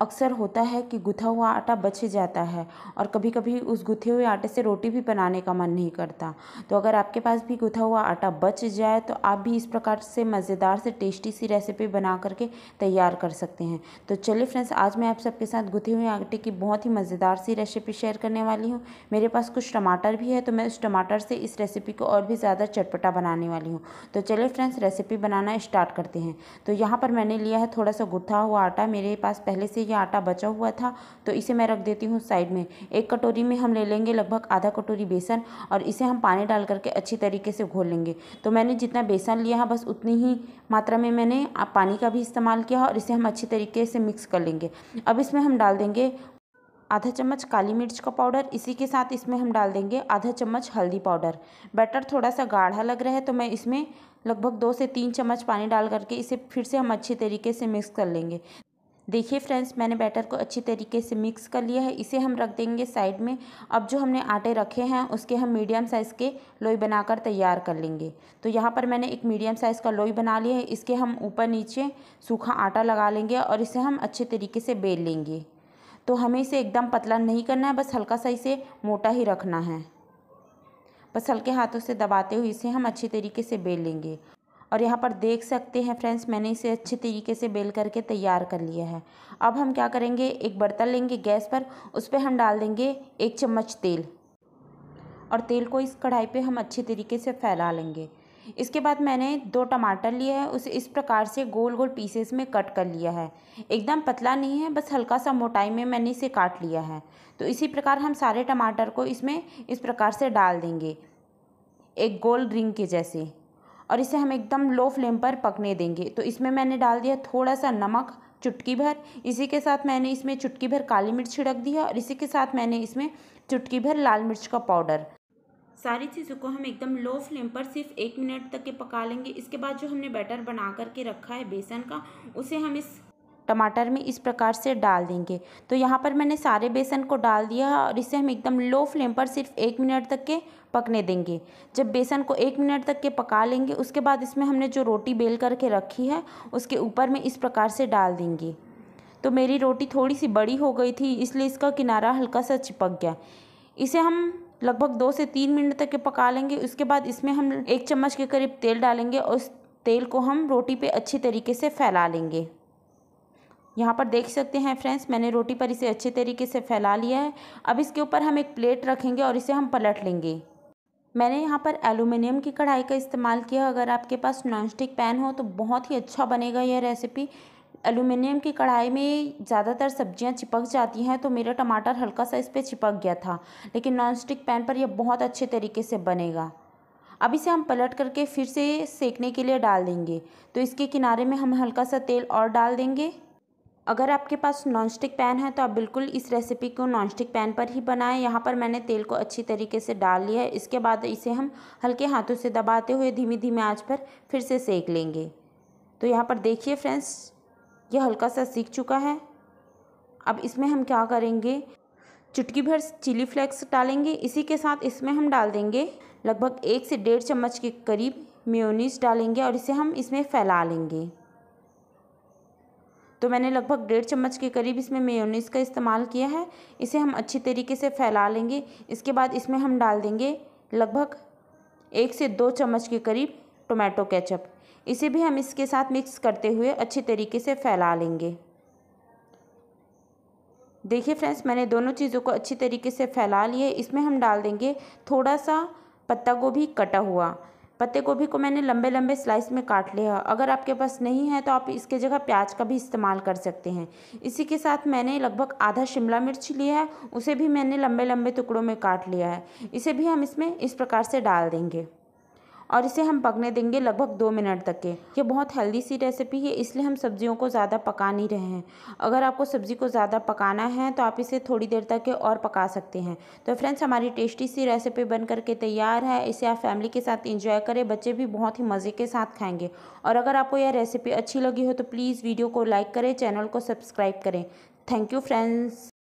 अक्सर होता है कि गुथा हुआ आटा बच जाता है और कभी कभी उस गुथे हुए आटे से रोटी भी बनाने का मन नहीं करता तो अगर आपके पास भी गुथा हुआ आटा बच जाए तो आप भी इस प्रकार से मज़ेदार से टेस्टी सी रेसिपी बना करके तैयार कर सकते हैं तो चलिए फ्रेंड्स आज मैं आप सबके साथ गुथे हुए आटे की बहुत ही मज़ेदार सी रेसिपी शेयर करने वाली हूँ मेरे पास कुछ टमाटर भी है तो मैं उस टमाटर से इस रेसिपी को और भी ज़्यादा चटपटा बनाने वाली हूँ तो चलिए फ्रेंड्स रेसिपी बनाना स्टार्ट करते हैं तो यहाँ पर मैंने लिया है थोड़ा सा गुथा हुआ आटा मेरे पास पहले से ये आटा बचा हुआ था तो इसे मैं रख देती हूँ साइड में एक कटोरी में हम ले लेंगे लगभग आधा कटोरी बेसन और इसे हम पानी डाल करके अच्छी तरीके से घोल लेंगे तो मैंने जितना बेसन लिया है बस उतनी ही मात्रा में मैंने पानी का भी इस्तेमाल किया और इसे हम अच्छी तरीके से मिक्स कर लेंगे अब इसमें हम डाल देंगे आधा चम्मच काली मिर्च का पाउडर इसी के साथ इसमें हम डाल देंगे आधा चम्मच हल्दी पाउडर बैटर थोड़ा सा गाढ़ा लग रहा है तो मैं इसमें लगभग दो से तीन चम्मच पानी डाल करके इसे फिर से हम अच्छे तरीके से मिक्स कर लेंगे देखिए फ्रेंड्स मैंने बैटर को अच्छी तरीके से मिक्स कर लिया है इसे हम रख देंगे साइड में अब जो हमने आटे रखे हैं उसके हम मीडियम साइज़ के लोई बनाकर तैयार कर लेंगे तो यहाँ पर मैंने एक मीडियम साइज़ का लोई बना लिया है इसके हम ऊपर नीचे सूखा आटा लगा लेंगे और इसे हम अच्छे तरीके से बेल लेंगे तो हमें इसे एकदम पतला नहीं करना है बस हल्का सा इसे मोटा ही रखना है बस हल्के हाथों से दबाते हुए इसे हम अच्छी तरीके से बेल लेंगे और यहाँ पर देख सकते हैं फ्रेंड्स मैंने इसे अच्छे तरीके से बेल करके तैयार कर लिया है अब हम क्या करेंगे एक बर्तन लेंगे गैस पर उस पर हम डाल देंगे एक चम्मच तेल और तेल को इस कढ़ाई पे हम अच्छे तरीके से फैला लेंगे इसके बाद मैंने दो टमाटर लिए है उसे इस प्रकार से गोल गोल पीसेस में कट कर लिया है एकदम पतला नहीं है बस हल्का सा मोटाई में मैंने इसे काट लिया है तो इसी प्रकार हम सारे टमाटर को इसमें इस प्रकार से डाल देंगे एक गोल रिंग के जैसे और इसे हम एकदम लो फ्लेम पर पकने देंगे तो इसमें मैंने डाल दिया थोड़ा सा नमक चुटकी भर इसी के साथ मैंने इसमें चुटकी भर काली मिर्च छिड़क दी है और इसी के साथ मैंने इसमें चुटकी भर लाल मिर्च का पाउडर सारी चीज़ों को हम एकदम लो फ्लेम पर सिर्फ एक मिनट तक के पका लेंगे इसके बाद जो हमने बैटर बना करके रखा है बेसन का उसे हम इस टमाटर में इस प्रकार से डाल देंगे तो यहाँ पर मैंने सारे बेसन को डाल दिया और इसे हम एकदम लो फ्लेम पर सिर्फ एक मिनट तक के पकने देंगे जब बेसन को एक मिनट तक के पका लेंगे उसके बाद इसमें हमने जो रोटी बेल करके रखी है उसके ऊपर में इस प्रकार से डाल देंगे तो मेरी रोटी थोड़ी सी बड़ी हो गई थी इसलिए इसका किनारा हल्का सा चिपक गया इसे हम लगभग दो से तीन मिनट तक के पका लेंगे उसके बाद इसमें हम एक चम्मच के करीब तेल डालेंगे और उस तेल को हम रोटी पे अच्छी तरीके से फैला लेंगे यहाँ पर देख सकते हैं फ्रेंड्स मैंने रोटी पर इसे अच्छे तरीके से फैला लिया है अब इसके ऊपर हम एक प्लेट रखेंगे और इसे हम पलट लेंगे मैंने यहाँ पर एलुमिनियम की कढ़ाई का इस्तेमाल किया अगर आपके पास नॉनस्टिक पैन हो तो बहुत ही अच्छा बनेगा यह रेसिपी एलुमिनियम की कढ़ाई में ज़्यादातर सब्जियाँ चिपक जाती हैं तो मेरा टमाटर हल्का सा इस पर चिपक गया था लेकिन नॉनस्टिक पैन पर यह बहुत अच्छे तरीके से बनेगा अब इसे हम पलट करके फिर से सेकने के लिए डाल देंगे तो इसके किनारे में हम हल्का सा तेल और डाल देंगे अगर आपके पास नॉनस्टिक पैन है तो आप बिल्कुल इस रेसिपी को नॉनस्टिक पैन पर ही बनाएं यहाँ पर मैंने तेल को अच्छी तरीके से डाल लिया है इसके बाद इसे हम हल्के हाथों से दबाते हुए धीमी धीमी आंच पर फिर से सेक लेंगे तो यहाँ पर देखिए फ्रेंड्स ये हल्का सा सीख चुका है अब इसमें हम क्या करेंगे चुटकी भर चिली फ्लेक्स डालेंगे इसी के साथ इसमें हम डाल देंगे लगभग एक से डेढ़ चम्मच के करीब म्योनीस डालेंगे और इसे हम इसमें फैला लेंगे तो मैंने लगभग डेढ़ चम्मच के करीब इसमें मेयोनीज़ का इस्तेमाल किया है इसे हम अच्छी तरीके से फैला लेंगे इसके बाद इसमें हम डाल देंगे लगभग एक से दो चम्मच के करीब टोमेटो केचप इसे भी हम इसके साथ मिक्स करते हुए अच्छी तरीके से फैला लेंगे देखिए फ्रेंड्स मैंने दोनों चीज़ों को अच्छी तरीके से फैला लिए इसमें हम डाल देंगे थोड़ा सा पत्ता गोभी कटा हुआ पत्ते गोभी को मैंने लंबे लंबे स्लाइस में काट लिया है अगर आपके पास नहीं है तो आप इसके जगह प्याज का भी इस्तेमाल कर सकते हैं इसी के साथ मैंने लगभग आधा शिमला मिर्च लिया है उसे भी मैंने लंबे लंबे टुकड़ों में काट लिया है इसे भी हम इसमें इस प्रकार से डाल देंगे और इसे हम पकने देंगे लगभग दो मिनट तक के ये बहुत हेल्दी सी रेसिपी है इसलिए हम सब्जियों को ज़्यादा पका नहीं रहे हैं अगर आपको सब्ज़ी को ज़्यादा पकाना है तो आप इसे थोड़ी देर तक के और पका सकते हैं तो फ्रेंड्स हमारी टेस्टी सी रेसिपी बन करके तैयार है इसे आप फैमिली के साथ इंजॉय करें बच्चे भी बहुत ही मज़े के साथ खाएँगे और अगर आपको यह रेसिपी अच्छी लगी हो तो प्लीज़ वीडियो को लाइक करें चैनल को सब्सक्राइब करें थैंक यू फ्रेंड्स